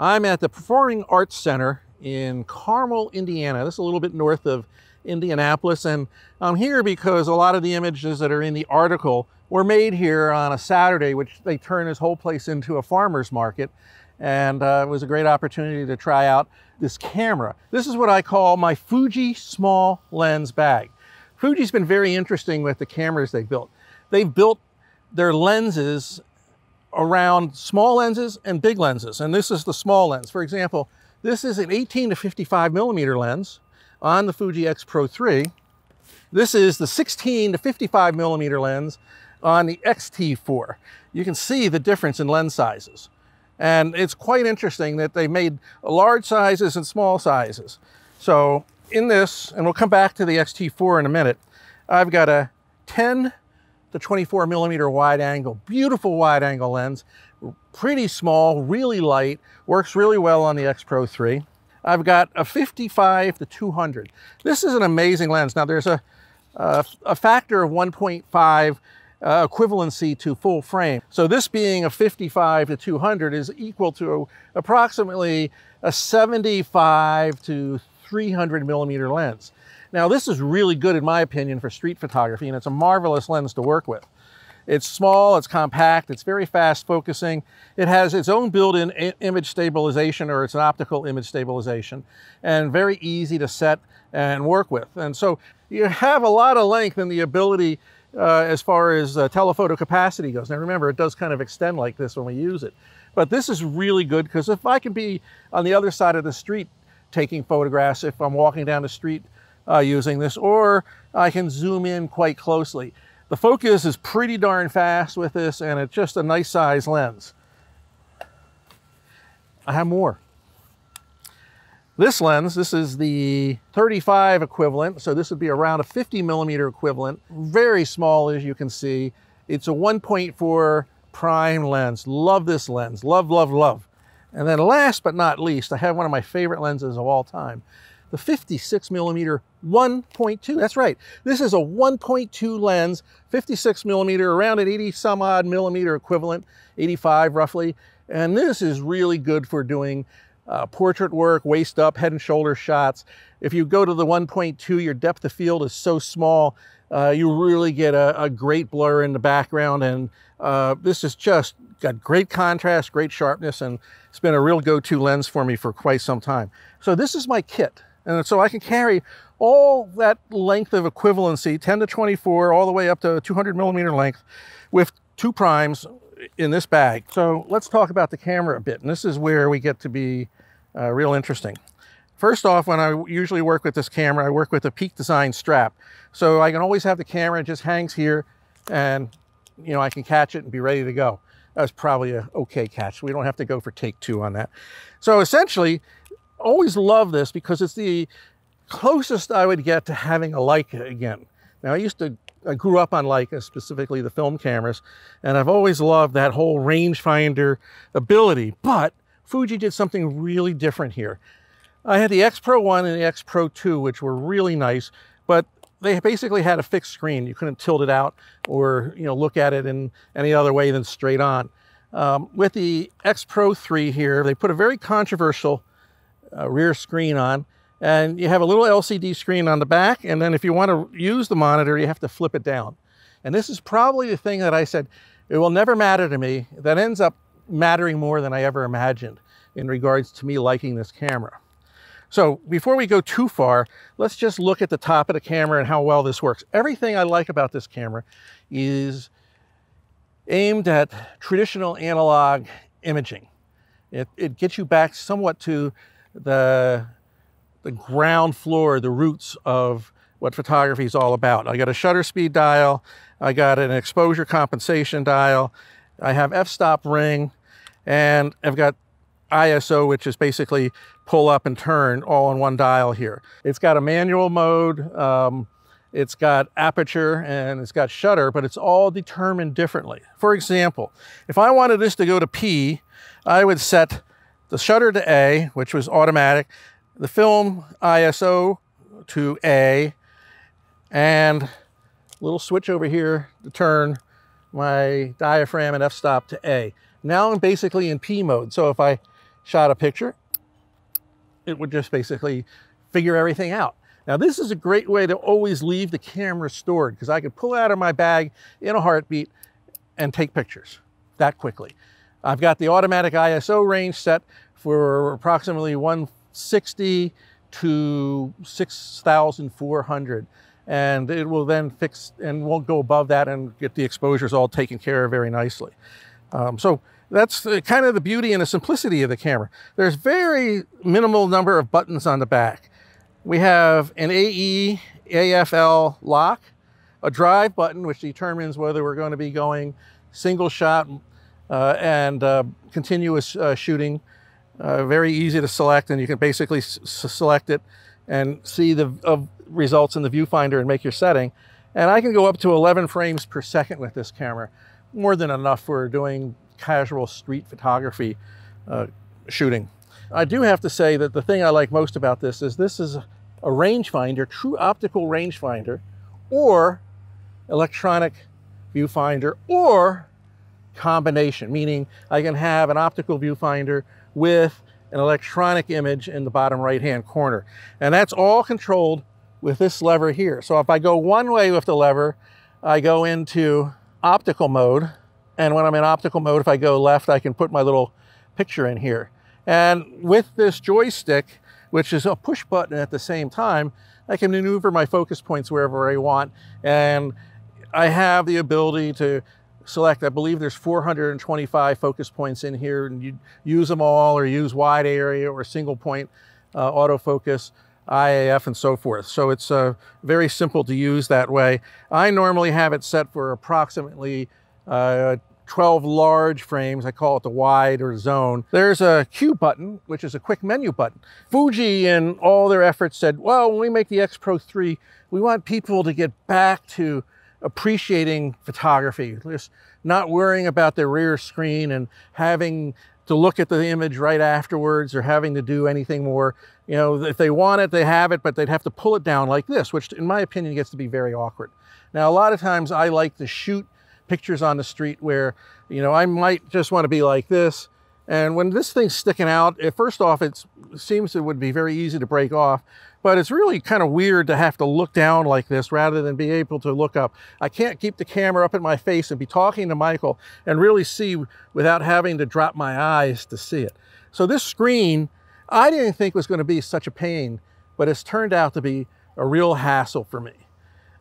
I'm at the Performing Arts Center in Carmel, Indiana. This is a little bit north of Indianapolis. And I'm here because a lot of the images that are in the article were made here on a Saturday, which they turn this whole place into a farmer's market. And uh, it was a great opportunity to try out this camera. This is what I call my Fuji small lens bag. Fuji's been very interesting with the cameras they've built. They've built their lenses around small lenses and big lenses. And this is the small lens. For example, this is an 18 to 55 millimeter lens on the Fuji X Pro 3. This is the 16 to 55 millimeter lens on the X-T4. You can see the difference in lens sizes. And it's quite interesting that they made large sizes and small sizes. So in this, and we'll come back to the X-T4 in a minute, I've got a 10 the 24 millimeter wide angle, beautiful wide angle lens, pretty small, really light, works really well on the X-Pro 3. I've got a 55 to 200. This is an amazing lens. Now there's a, a, a factor of 1.5 uh, equivalency to full frame. So this being a 55 to 200 is equal to approximately a 75 to 300 millimeter lens. Now this is really good in my opinion for street photography and it's a marvelous lens to work with. It's small, it's compact, it's very fast focusing. It has its own built-in image stabilization or it's an optical image stabilization and very easy to set and work with. And so you have a lot of length and the ability uh, as far as uh, telephoto capacity goes. Now remember, it does kind of extend like this when we use it. But this is really good because if I can be on the other side of the street taking photographs, if I'm walking down the street uh, using this, or I can zoom in quite closely. The focus is pretty darn fast with this, and it's just a nice size lens. I have more. This lens, this is the 35 equivalent, so this would be around a 50 millimeter equivalent, very small as you can see. It's a 1.4 prime lens. Love this lens, love, love, love. And then last but not least, I have one of my favorite lenses of all time, the 56 millimeter 1.2. That's right. This is a 1.2 lens, 56 millimeter, around an 80 some odd millimeter equivalent, 85 roughly. And this is really good for doing uh, portrait work, waist up, head and shoulder shots. If you go to the 1.2, your depth of field is so small, uh, you really get a, a, great blur in the background. And uh, this has just got great contrast, great sharpness, and it's been a real go-to lens for me for quite some time. So this is my kit. And so I can carry all that length of equivalency, 10 to 24, all the way up to 200 millimeter length with two primes in this bag. So let's talk about the camera a bit. And this is where we get to be uh, real interesting. First off, when I usually work with this camera, I work with a Peak Design strap. So I can always have the camera, it just hangs here and you know, I can catch it and be ready to go. That's probably a okay catch. We don't have to go for take two on that. So essentially, always loved this because it's the closest I would get to having a Leica again. Now I used to, I grew up on Leica, specifically the film cameras, and I've always loved that whole rangefinder ability, but Fuji did something really different here. I had the X-Pro 1 and the X-Pro 2, which were really nice, but they basically had a fixed screen. You couldn't tilt it out or you know look at it in any other way than straight on. Um, with the X Pro 3 here, they put a very controversial uh, rear screen on. And you have a little LCD screen on the back. And then if you want to use the monitor, you have to flip it down. And this is probably the thing that I said, it will never matter to me. That ends up mattering more than I ever imagined in regards to me liking this camera. So before we go too far, let's just look at the top of the camera and how well this works. Everything I like about this camera is aimed at traditional analog imaging. It, it gets you back somewhat to the, the ground floor, the roots of what photography is all about. I got a shutter speed dial. I got an exposure compensation dial. I have f-stop ring and I've got ISO, which is basically pull up and turn all in one dial here. It's got a manual mode. Um, it's got aperture and it's got shutter, but it's all determined differently. For example, if I wanted this to go to P, I would set the shutter to A, which was automatic, the film ISO to A, and little switch over here to turn my diaphragm and f-stop to A. Now I'm basically in P mode. So if I shot a picture, it would just basically figure everything out. Now this is a great way to always leave the camera stored because I could pull out of my bag in a heartbeat and take pictures that quickly. I've got the automatic ISO range set for approximately 160 to 6,400. And it will then fix and won't go above that and get the exposures all taken care of very nicely. Um, so that's the, kind of the beauty and the simplicity of the camera. There's very minimal number of buttons on the back. We have an AE AFL lock, a drive button, which determines whether we're going to be going single shot, uh, and uh, continuous uh, shooting. very easy to select, and you can basically select it and see the results in the viewfinder and make your setting. And I can go up to 11 frames per second with this camera, more than enough for doing casual street photography uh, shooting. I do have to say that the thing I like most about this is this is a rangefinder, true optical rangefinder, or electronic viewfinder, or combination, meaning I can have an optical viewfinder with an electronic image in the bottom right-hand corner. And that's all controlled with this lever here. So if I go one way with the lever, I go into optical mode. And when I'm in optical mode, if I go left, I can put my little picture in here. And with this joystick, which is a push button at the same time, I can maneuver my focus points wherever I want. And I have the ability to select, I believe there's 425 focus points in here and you use them all or use wide area or single point uh, autofocus, IAF and so forth. So it's uh, very simple to use that way. I normally have it set for approximately uh, 12 large frames. I call it the wide or zone. There's a Q button, which is a quick menu button. Fuji and all their efforts said, well, when we make the X-Pro 3, we want people to get back to appreciating photography, just not worrying about the rear screen and having to look at the image right afterwards or having to do anything more. You know, if they want it, they have it, but they'd have to pull it down like this, which in my opinion gets to be very awkward. Now, a lot of times I like to shoot pictures on the street where, you know, I might just want to be like this. And when this thing's sticking out, first off, it seems it would be very easy to break off but it's really kind of weird to have to look down like this rather than be able to look up. I can't keep the camera up in my face and be talking to Michael and really see without having to drop my eyes to see it. So this screen, I didn't think was going to be such a pain, but it's turned out to be a real hassle for me.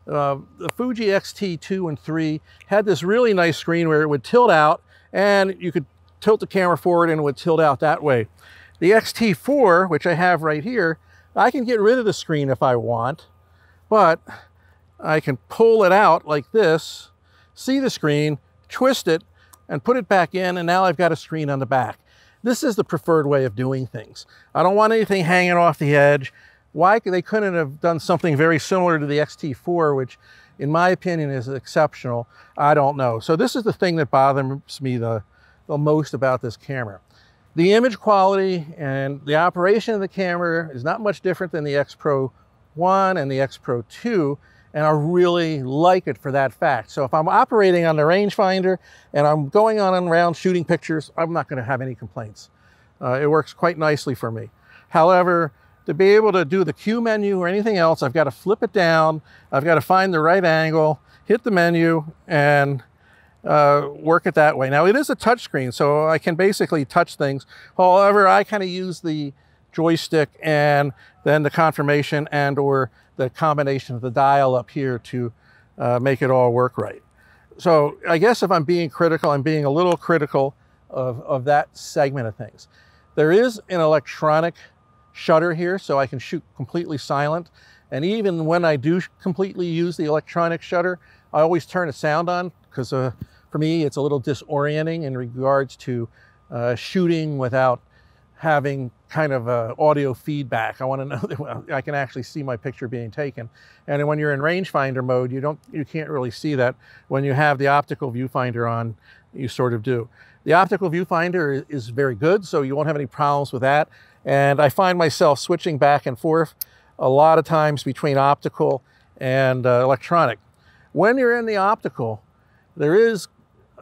Uh, the Fuji X-T2 and 3 had this really nice screen where it would tilt out and you could tilt the camera forward and it would tilt out that way. The X-T4, which I have right here, I can get rid of the screen if I want, but I can pull it out like this, see the screen, twist it, and put it back in, and now I've got a screen on the back. This is the preferred way of doing things. I don't want anything hanging off the edge. Why they couldn't have done something very similar to the XT4, which in my opinion is exceptional, I don't know. So this is the thing that bothers me the, the most about this camera. The image quality and the operation of the camera is not much different than the X-Pro 1 and the X-Pro 2, and I really like it for that fact. So if I'm operating on the rangefinder and I'm going on and around shooting pictures, I'm not gonna have any complaints. Uh, it works quite nicely for me. However, to be able to do the Q menu or anything else, I've got to flip it down, I've got to find the right angle, hit the menu, and uh, work it that way. Now it is a touchscreen, so I can basically touch things. However, I kind of use the joystick and then the confirmation and or the combination of the dial up here to uh, make it all work right. So I guess if I'm being critical, I'm being a little critical of, of that segment of things. There is an electronic shutter here, so I can shoot completely silent. And even when I do completely use the electronic shutter, I always turn the sound on because uh, for me, it's a little disorienting in regards to uh, shooting without having kind of audio feedback. I want to know that I can actually see my picture being taken. And when you're in rangefinder mode, you don't, you can't really see that. When you have the optical viewfinder on, you sort of do. The optical viewfinder is very good, so you won't have any problems with that. And I find myself switching back and forth a lot of times between optical and uh, electronic. When you're in the optical, there is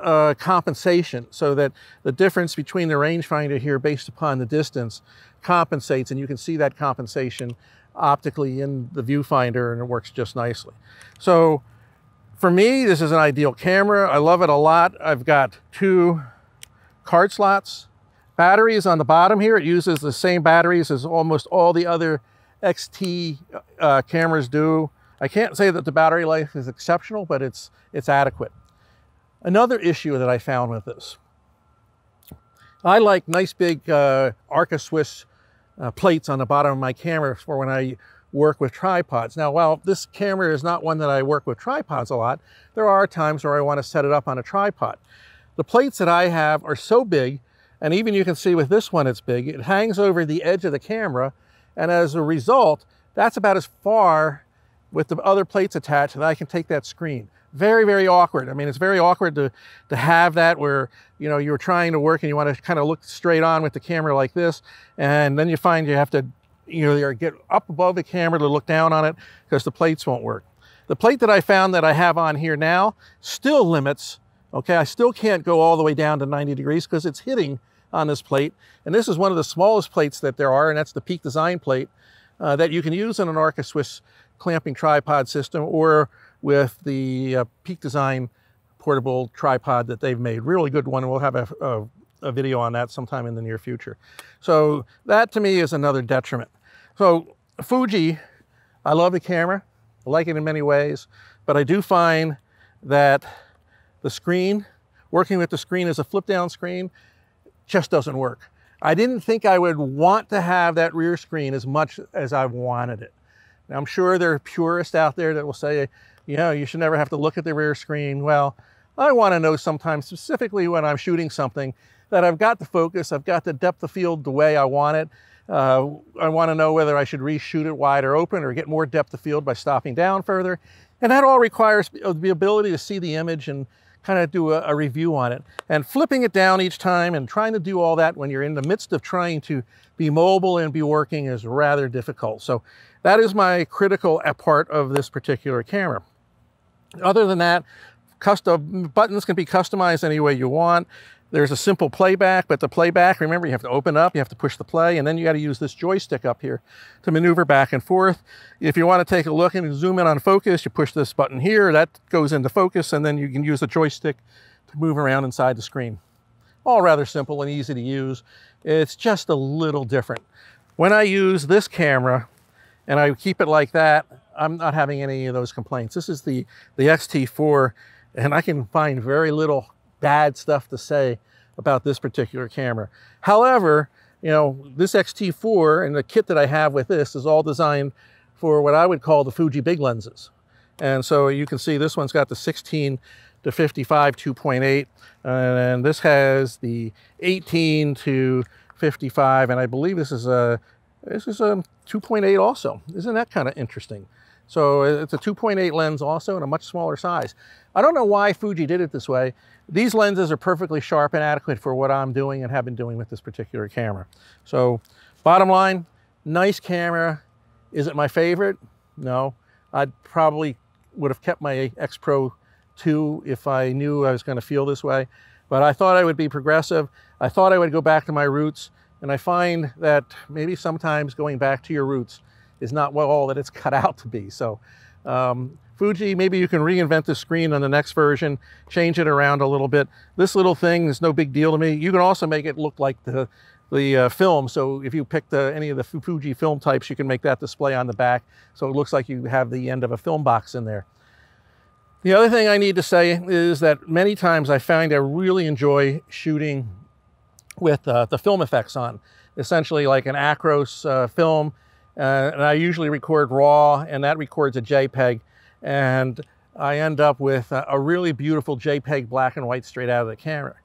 uh, compensation so that the difference between the rangefinder here based upon the distance compensates and you can see that compensation optically in the viewfinder and it works just nicely. So for me, this is an ideal camera. I love it a lot. I've got two card slots. Battery is on the bottom here. It uses the same batteries as almost all the other XT uh, cameras do. I can't say that the battery life is exceptional, but it's, it's adequate. Another issue that I found with this, I like nice big uh, Arca Swiss uh, plates on the bottom of my camera for when I work with tripods. Now, while this camera is not one that I work with tripods a lot, there are times where I want to set it up on a tripod. The plates that I have are so big, and even you can see with this one it's big, it hangs over the edge of the camera, and as a result, that's about as far with the other plates attached that I can take that screen very very awkward i mean it's very awkward to to have that where you know you're trying to work and you want to kind of look straight on with the camera like this and then you find you have to you know get up above the camera to look down on it because the plates won't work the plate that i found that i have on here now still limits okay i still can't go all the way down to 90 degrees because it's hitting on this plate and this is one of the smallest plates that there are and that's the peak design plate uh, that you can use in an arca swiss clamping tripod system or with the uh, Peak Design portable tripod that they've made. Really good one. We'll have a, a, a video on that sometime in the near future. So that to me is another detriment. So Fuji, I love the camera. I like it in many ways, but I do find that the screen, working with the screen as a flip down screen, just doesn't work. I didn't think I would want to have that rear screen as much as I wanted it. Now, I'm sure there are purists out there that will say you know, you should never have to look at the rear screen. Well, I want to know sometimes, specifically when I'm shooting something, that I've got the focus, I've got the depth of field the way I want it. Uh, I want to know whether I should reshoot it wide or open or get more depth of field by stopping down further. And that all requires the ability to see the image and kind of do a, a, review on it. And flipping it down each time and trying to do all that when you're in the midst of trying to be mobile and be working is rather difficult. So that is my critical part of this particular camera. Other than that, custom buttons can be customized any way you want. There's a simple playback, but the playback, remember, you have to open up, you have to push the play, and then you got to use this joystick up here to maneuver back and forth. If you want to take a look and zoom in on focus, you push this button here, that goes into focus, and then you can use the joystick to move around inside the screen. All rather simple and easy to use. It's just a little different. When I use this camera and I keep it like that, I'm not having any of those complaints. This is the, the XT4, and I can find very little bad stuff to say about this particular camera. However, you know, this X-T4 and the kit that I have with this is all designed for what I would call the Fuji big lenses. And so you can see this one's got the 16 to 55 2.8, and this has the 18 to 55, and I believe this is a this is a 2.8 also. Isn't that kind of interesting? So it's a 2.8 lens also and a much smaller size. I don't know why Fuji did it this way. These lenses are perfectly sharp and adequate for what I'm doing and have been doing with this particular camera. So bottom line, nice camera. Is it my favorite? No. I probably would have kept my X Pro 2 if I knew I was going to feel this way. But I thought I would be progressive. I thought I would go back to my roots. And I find that maybe sometimes going back to your roots is not well all that it's cut out to be. So um, Fuji, maybe you can reinvent the screen on the next version, change it around a little bit. This little thing is no big deal to me. You can also make it look like the, the uh, film. So if you pick the, any of the Fuji film types, you can make that display on the back. So it looks like you have the end of a film box in there. The other thing I need to say is that many times I find I really enjoy shooting with uh, the film effects on. Essentially like an Acros uh, film, uh, and I usually record raw and that records a JPEG. And I end up with a, a really beautiful JPEG black and white straight out of the camera.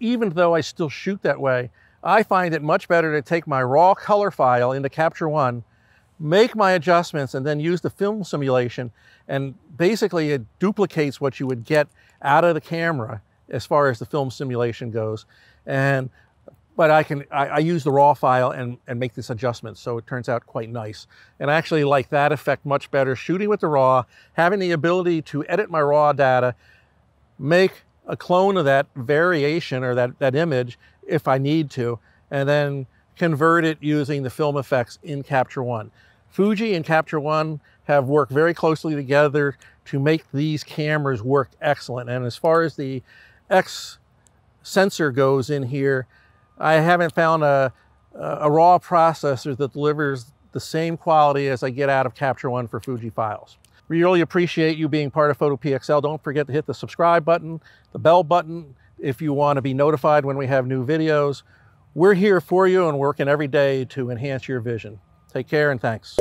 Even though I still shoot that way, I find it much better to take my raw color file into Capture One, make my adjustments, and then use the film simulation. And basically it duplicates what you would get out of the camera as far as the film simulation goes. And but I can I, I, use the raw file and, and make this adjustment so it turns out quite nice. And I actually like that effect much better, shooting with the raw, having the ability to edit my raw data, make a clone of that variation or that, that image if I need to, and then convert it using the film effects in Capture One. Fuji and Capture One have worked very closely together to make these cameras work excellent. And as far as the X sensor goes in here, I haven't found a, a raw processor that delivers the same quality as I get out of Capture One for Fuji Files. We really appreciate you being part of PhotoPXL. Don't forget to hit the subscribe button, the bell button, if you want to be notified when we have new videos. We're here for you and working every day to enhance your vision. Take care and thanks.